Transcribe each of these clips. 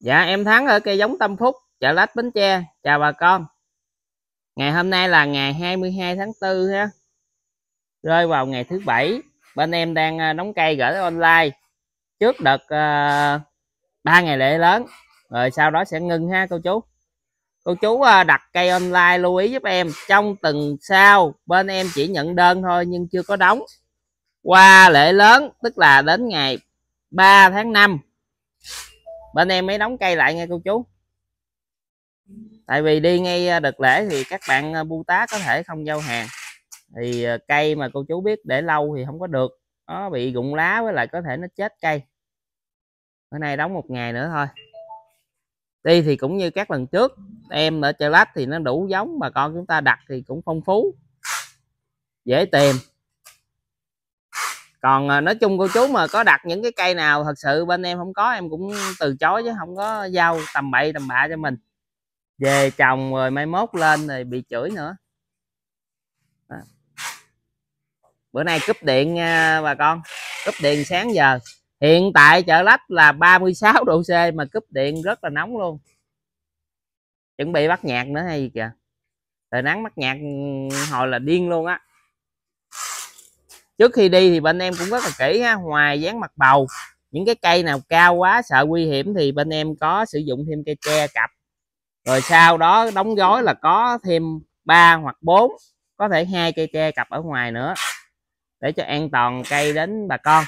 Dạ em Thắng ở cây giống Tâm Phúc, chợ lách Bến Tre, chào bà con. Ngày hôm nay là ngày 22 tháng 4 ha. Rơi vào ngày thứ bảy, bên em đang ờ, đóng cây gửi online trước đợt uh, ờ, 3 ngày lễ lớn. Rồi sau đó sẽ ngưng ha cô chú. Cô chú uh, đặt cây online lưu ý giúp em, trong tuần sau bên em chỉ nhận đơn thôi nhưng chưa có đóng. Qua lễ lớn tức là đến ngày 3 tháng 5 bên em mới đóng cây lại nghe cô chú tại vì đi ngay à, đợt lễ thì các bạn à, bu tá có thể không giao hàng thì à, cây mà cô chú biết để lâu thì không có được nó bị rụng lá với lại có thể nó chết cây bữa nay đóng một ngày nữa thôi đi thì cũng như các lần trước em ở chợ lách thì nó đủ giống bà con chúng ta đặt thì cũng phong phú dễ tìm còn à, nói chung cô chú mà có đặt những cái cây nào thật sự bên em không có em cũng từ chối chứ không có giao tầm bậy tầm bạ cho mình về trồng rồi mai mốt lên rồi bị chửi nữa Đó. bữa nay cúp điện nha à, bà con cúp điện sáng giờ hiện tại chợ lách là 36 độ C mà cúp điện rất là nóng luôn chuẩn bị bắt nhạc nữa hay gì kìa trời nắng bắt nhạc ừ, hồi là điên luôn á trước khi đi thì bên em cũng rất là kỹ ha ngoài dán mặt bầu những cái cây nào cao quá sợ nguy hiểm thì bên em có sử dụng thêm cây tre cặp rồi sau đó đóng gói là có thêm 3 hoặc 4 có thể hai cây tre cặp ở ngoài nữa để cho an toàn cây đến bà con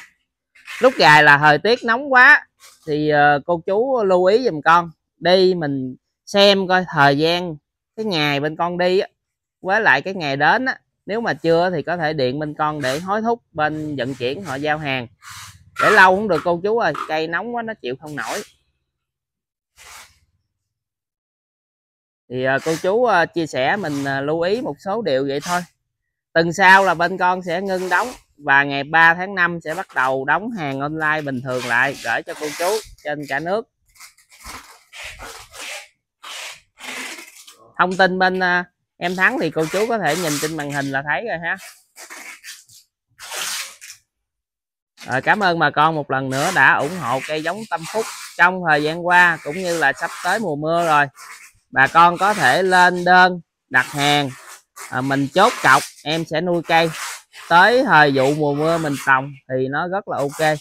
lúc dài là thời tiết nóng quá thì ờ, cô chú lưu ý giùm con đi mình xem coi thời gian cái ngày bên con đi với lại cái ngày đến nếu mà chưa thì có thể điện bên con để hối thúc bên vận chuyển họ giao hàng để lâu cũng được cô chú ơi cây nóng quá nó chịu không nổi thì à, cô chú à, chia sẻ mình à, lưu ý một số điều vậy thôi tuần sau là bên con sẽ ngưng đóng và ngày 3 tháng 5 sẽ bắt đầu đóng hàng online bình thường lại gửi cho cô chú trên cả nước thông tin bên em thắng thì cô chú có thể nhìn trên màn hình là thấy rồi ha rồi cảm ơn bà con một lần nữa đã ủng hộ cây giống tâm phúc trong thời gian qua cũng như là sắp tới mùa mưa rồi bà con có thể lên đơn đặt hàng à, mình chốt cọc em sẽ nuôi cây tới thời vụ mùa mưa mình trồng thì nó rất là ok